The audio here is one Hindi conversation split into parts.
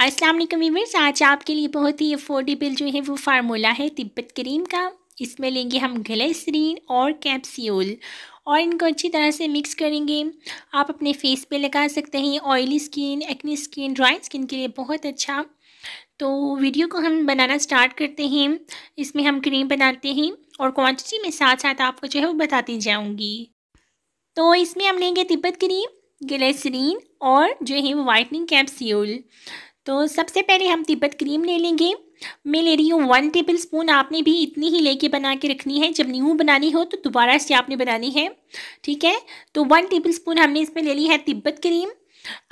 अस्सलाम वालेकुम वीवर्स आज आपके लिए बहुत ही अफोर्डेबल जो है वो फार्मूला है तिब्बत क्रीम का इसमें लेंगे हम ग्लेसरीन और कैप्स्यूल और इनको अच्छी तरह से मिक्स करेंगे आप अपने फेस पे लगा सकते हैं oily skin acne skin dry skin के लिए बहुत अच्छा तो वीडियो को हम बनाना स्टार्ट करते हैं इसमें हम क्रीम बनाते हैं और क्वांटिटी में साथ साथ आपको जो है वो बताती जाऊँगी तो इसमें हम लेंगे तिब्बत क्रीम ग्लेसरीन और जो है वो वाइटनिंग कैप्स्यूल तो सबसे पहले हम तिब्बत क्रीम ले लेंगे मैं ले रही हूँ वन टेबल स्पून आपने भी इतनी ही लेके बना के रखनी है जब नींबू बनानी हो तो दोबारा से आपने बनानी है ठीक है तो वन टेबल स्पून हमने इसमें ले ली है तिब्बत क्रीम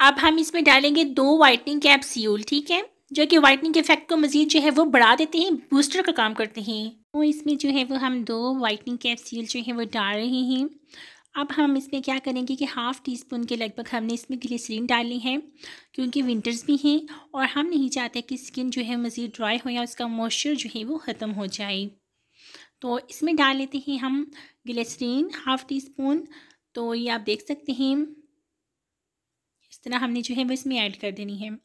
अब हम इसमें डालेंगे दो वाइटनिंग कैप्स्यूल ठीक है जो कि वाइटनिंग के इफेक्ट को मज़ीद जो है वो बढ़ा देते हैं बूस्टर का काम करते हैं तो इसमें जो है वो हम दो वाइटनिंग कैप्स्यूल जो है वो डाल रहे हैं अब हम इसमें क्या करेंगे कि हाफ़ टी स्पून के लगभग हमने इसमें ग्लिसरीन डाली है क्योंकि विंटर्स भी हैं और हम नहीं चाहते कि स्किन जो है मज़ीद ड्राई हो या उसका मॉइस्चर जो है वो ख़त्म हो जाए तो इसमें डाल लेते हैं हम ग्लिसरीन हाफ़ टी स्पून तो ये आप देख सकते हैं इस तरह हमने जो है वो इसमें ऐड कर देनी है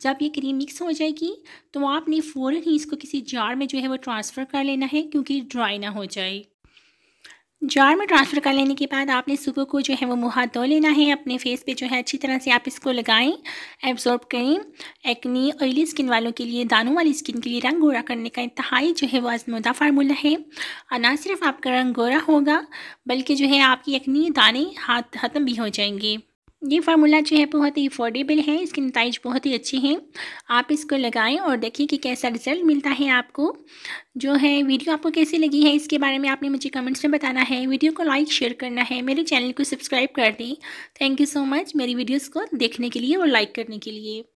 जब ये क्रीम मिक्स हो जाएगी तो आपने फ़ौरन ही इसको किसी जार में जो है वो ट्रांसफ़र कर लेना है क्योंकि ड्राई ना हो जाए जार में ट्रांसफ़र कर लेने के बाद आपने सुबह को जो है वो मुँह हाथ धो लेना है अपने फेस पे जो है अच्छी तरह से आप इसको लगाएं एब्जॉर्ब करें एक्नी ऑयली स्किन वालों के लिए दानों वाली स्किन के लिए रंग गोरा करने का इंतहाई जो है वो आजमदा फार्मूला है और ना सिर्फ आपका रंग गोरा होगा बल्कि जो है आपकी एक्नी दाने हाथ ख़त्म भी हो जाएंगे ये फार्मूला जो है बहुत ही अफोर्डेबल है इसके नतज बहुत ही अच्छे हैं आप इसको लगाएं और देखिए कि कैसा रिज़ल्ट मिलता है आपको जो है वीडियो आपको कैसी लगी है इसके बारे में आपने मुझे कमेंट्स में बताना है वीडियो को लाइक शेयर करना है मेरे चैनल को सब्सक्राइब कर दें थैंक यू सो मच मेरी वीडियोज़ को देखने के लिए और लाइक करने के लिए